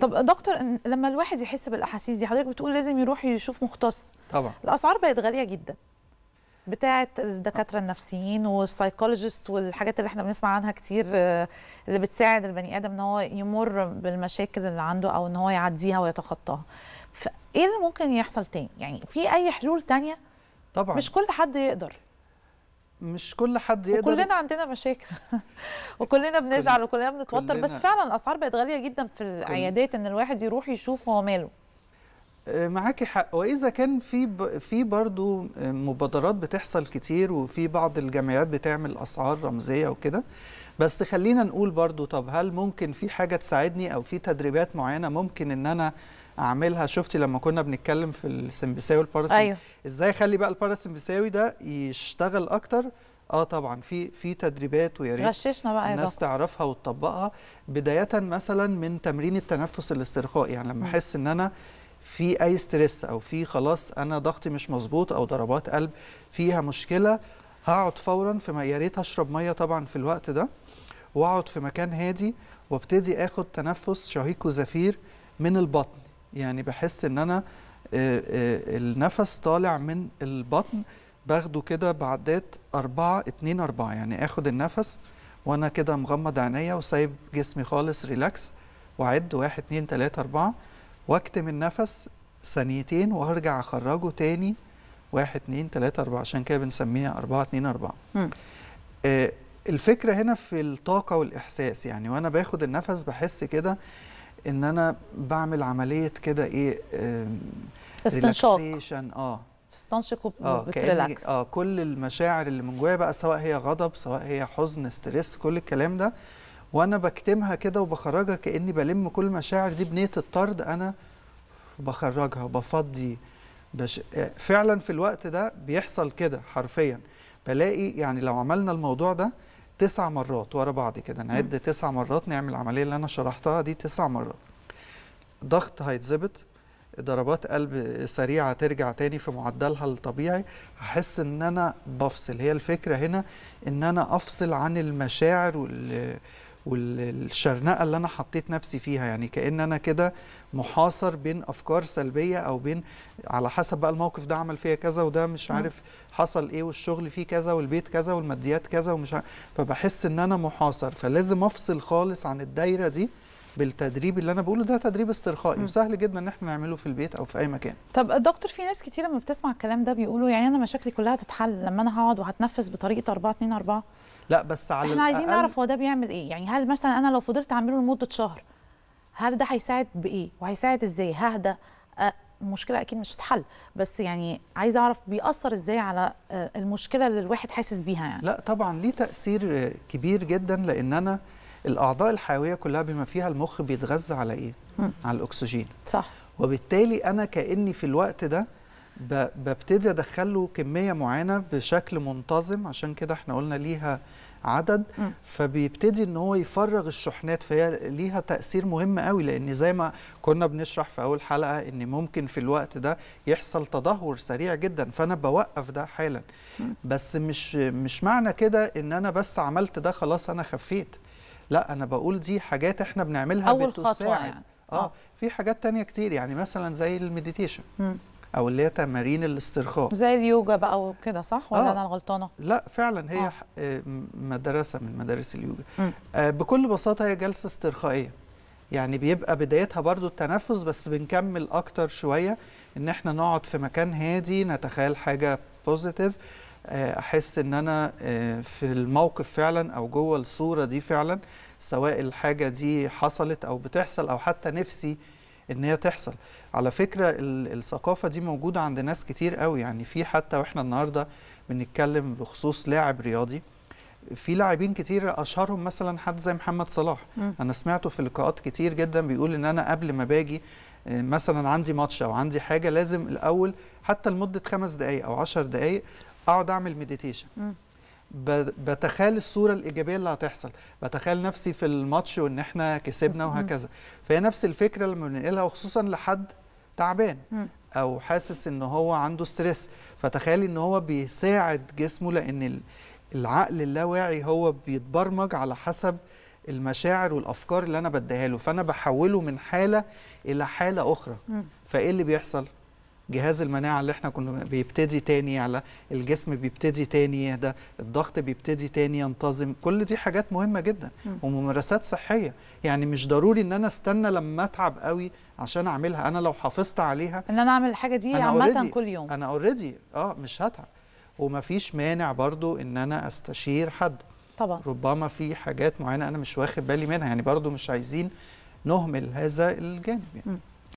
طب دكتور لما الواحد يحس بالاحاسيس دي حضرتك بتقول لازم يروح يشوف مختص طبعا الاسعار بقت غاليه جدا بتاعه الدكاتره النفسيين والسايكولوجيست والحاجات اللي احنا بنسمع عنها كتير آه، اللي بتساعد البني ادم ان هو يمر بالمشاكل اللي عنده او ان هو يعديها ويتخطاها فايه اللي ممكن يحصل تاني يعني في اي حلول تانية طبعا مش كل حد يقدر مش كل حد يقدر وكلنا عندنا مشاكل وكلنا بنزعل وكلنا بنتوتر بس فعلا الاسعار بقت غاليه جدا في العيادات ان الواحد يروح يشوف هو ماله آه، معاكي حق واذا كان في ب... في برضه آه، مبادرات بتحصل كتير وفي بعض الجمعيات بتعمل اسعار رمزيه وكده بس خلينا نقول برضه طب هل ممكن في حاجه تساعدني او في تدريبات معينه ممكن ان انا اعملها شفتي لما كنا بنتكلم في السمبساوي والباراسمبساوي أيوه. ازاي اخلي بقى الباراسمبساوي ده يشتغل اكتر اه طبعا في في تدريبات ويا ريت غششنا بقى الناس تعرفها وتطبقها بدايه مثلا من تمرين التنفس الاسترخائي يعني لما احس ان انا في اي ستريس او في خلاص انا ضغطي مش مظبوط او ضربات قلب فيها مشكله هقعد فورا في يا ريت اشرب ميه طبعا في الوقت ده واقعد في مكان هادي وابتدي اخد تنفس شهيق وزفير من البطن يعني بحس ان انا آه، آه، النفس طالع من البطن باخده كده بعدات أربعة اتنين أربعة يعني اخد النفس وانا كده مغمض عينيا وسايب جسمي خالص ريلاكس وعد واحد اتنين تلاتة أربعة واكتم النفس ثانيتين وأرجع اخرجه تاني واحد اتنين تلاتة أربعة عشان كده بنسميها أربعة اتنين أربعة آه الفكرة هنا في الطاقة والإحساس يعني وأنا باخد النفس بحس كده ان انا بعمل عمليه كده ايه استنشاق اه تستنشق وبتريلاكس آه،, اه كل المشاعر اللي من جوايا بقى سواء هي غضب سواء هي حزن ستريس كل الكلام ده وانا بكتمها كده وبخرجها كاني بلم كل المشاعر دي بنيه الطرد انا بخرجها بفضي بش... آه، فعلا في الوقت ده بيحصل كده حرفيا بلاقي يعني لو عملنا الموضوع ده تسع مرات ورا بعض كده نعد تسع مرات نعمل العمليه اللي انا شرحتها دي تسع مرات ضغط هيتظبط ضربات قلب سريعه ترجع تاني في معدلها الطبيعي هحس ان انا بفصل هي الفكره هنا ان انا افصل عن المشاعر وال والشرنقه اللي انا حطيت نفسي فيها يعني كان انا كده محاصر بين افكار سلبيه او بين على حسب بقى الموقف ده عمل فيا كذا وده مش عارف حصل ايه والشغل فيه كذا والبيت كذا والماديات كذا ومش عارف فبحس ان انا محاصر فلازم افصل خالص عن الدايره دي بالتدريب اللي انا بقوله ده تدريب استرخائي وسهل جدا ان احنا نعمله في البيت او في اي مكان طب الدكتور في ناس كتير لما بتسمع الكلام ده بيقولوا يعني انا مشاكلي كلها هتتحل لما انا هقعد وهتنفذ بطريقه 4 2 4 لا بس على احنا عايزين نعرف هو ده بيعمل ايه يعني هل مثلا انا لو فضلت اعمله لمده شهر هل ده هيساعد بايه وهيساعد ازاي ههدى المشكله اكيد مش هتحل بس يعني عايزه اعرف بيأثر ازاي على المشكله اللي الواحد حاسس بيها يعني لا طبعا ليه تأثير كبير جدا لان انا الاعضاء الحيويه كلها بما فيها المخ بيتغذى على ايه مم. على الاكسجين صح وبالتالي انا كاني في الوقت ده ببتدي ادخل له كميه معينه بشكل منتظم عشان كده احنا قلنا ليها عدد مم. فبيبتدي ان هو يفرغ الشحنات فهي ليها تاثير مهم قوي لان زي ما كنا بنشرح في اول حلقه ان ممكن في الوقت ده يحصل تدهور سريع جدا فانا بوقف ده حالا مم. بس مش مش معنى كده ان انا بس عملت ده خلاص انا خفيت لا انا بقول دي حاجات احنا بنعملها أول بتساعد يعني. آه،, اه في حاجات تانية كتير يعني مثلا زي المديتيشن او اللي هي تمارين الاسترخاء زي اليوجا بقى وكده صح ولا آه. انا غلطانه لا فعلا هي آه. آه، مدرسه من مدارس اليوجا آه بكل بساطه هي جلسه استرخائيه يعني بيبقى بدايتها برضو التنفس بس بنكمل اكتر شويه ان احنا نقعد في مكان هادي نتخيل حاجه بوزيتيف آه، احس ان انا آه، في الموقف فعلا او جوه الصوره دي فعلا سواء الحاجه دي حصلت او بتحصل او حتى نفسي ان هي تحصل على فكره الثقافه دي موجوده عند ناس كتير قوي يعني في حتى واحنا النهارده بنتكلم بخصوص لاعب رياضي في لاعبين كتير اشهرهم مثلا حد زي محمد صلاح م. انا سمعته في لقاءات كتير جدا بيقول ان انا قبل ما باجي آه، مثلا عندي ماتش او عندي حاجه لازم الاول حتى لمده خمس دقائق او عشر دقائق اقعد اعمل مديتيشن بتخيل الصوره الايجابيه اللي هتحصل بتخيل نفسي في الماتش وان احنا كسبنا وهكذا فهي نفس الفكره لما بننقلها وخصوصا لحد تعبان او حاسس ان هو عنده ستريس فتخيل ان هو بيساعد جسمه لان العقل اللاواعي هو بيتبرمج على حسب المشاعر والافكار اللي انا بديها له فانا بحوله من حاله الى حاله اخرى فايه اللي بيحصل جهاز المناعه اللي احنا كنا بيبتدي تاني يعلى الجسم بيبتدي تاني يهدى الضغط بيبتدي تاني ينتظم كل دي حاجات مهمه جدا وممارسات صحيه يعني مش ضروري ان انا استنى لما اتعب قوي عشان اعملها انا لو حافظت عليها ان انا اعمل الحاجه دي عامه كل يوم انا اوريدي اه مش هتعب ومفيش مانع برضو ان انا استشير حد طبعا ربما في حاجات معينه انا مش واخد بالي منها يعني برضو مش عايزين نهمل هذا الجانب يعني.